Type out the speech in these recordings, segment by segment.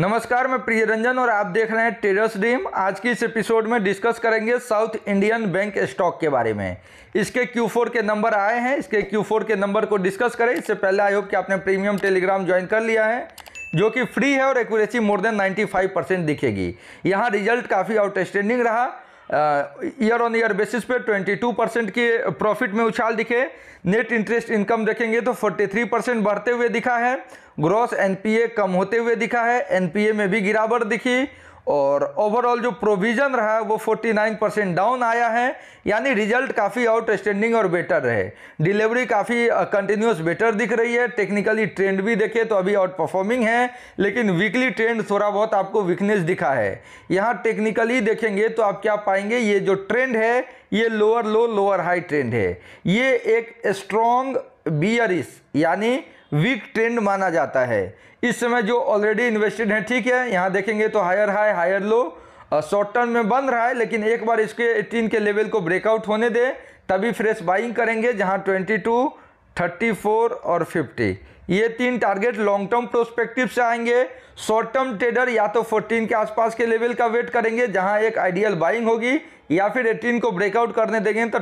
नमस्कार मैं प्रिय रंजन और आप देख रहे हैं टेरस ड्रीम आज की इस एपिसोड में डिस्कस करेंगे साउथ इंडियन बैंक स्टॉक के बारे में इसके Q4 के नंबर आए हैं इसके Q4 के नंबर को डिस्कस करें इससे पहले आई होप कि आपने प्रीमियम टेलीग्राम ज्वाइन कर लिया है जो कि फ्री है और accuracy more than ninety percent दिखेगी यहाँ रिजल्ट काफ़ी आउटस्टैंडिंग रहा ईयर ऑन ईयर बेसिस पे 22 परसेंट की प्रॉफिट में उछाल दिखे नेट इंटरेस्ट इनकम देखेंगे तो 43 परसेंट बढ़ते हुए दिखा है ग्रॉस एनपीए कम होते हुए दिखा है एनपीए में भी गिरावट दिखी और ओवरऑल जो प्रोविज़न रहा वो 49 परसेंट डाउन आया है यानी रिजल्ट काफ़ी आउटस्टैंडिंग और बेटर रहे डिलीवरी काफ़ी कंटिन्यूस बेटर दिख रही है टेक्निकली ट्रेंड भी देखे तो अभी आउट परफॉर्मिंग है लेकिन वीकली ट्रेंड थोड़ा बहुत आपको वीकनेस दिखा है यहाँ टेक्निकली देखेंगे तो आप क्या पाएंगे ये जो ट्रेंड है ये lower low lower high trend है ये एक स्ट्रॉन्ग बियरिस यानी वीक ट्रेंड माना जाता है इस समय जो ऑलरेडी इन्वेस्टेड हैं ठीक है यहाँ देखेंगे तो higher high higher low short term में बन रहा है लेकिन एक बार इसके 18 के लेवल को ब्रेकआउट होने दें तभी फ्रेश बाइंग करेंगे टू 22, 34 और 50 ये तीन टारगेट लॉन्ग टर्म प्रोस्पेक्टिव से आएंगे शॉर्ट टर्म ट्रेडर या तो 14 के आसपास के लेवल का वेट करेंगे जहाँ एक आइडियल बाइंग होगी या फिर 18 को ब्रेकआउट करने देंगे तो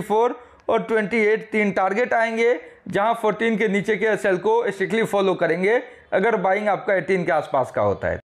20, 24 और 28 तीन टारगेट आएंगे जहां 14 के नीचे के सेल को स्ट्रिक्टली फॉलो करेंगे अगर बाइंग आपका 18 के आसपास का होता है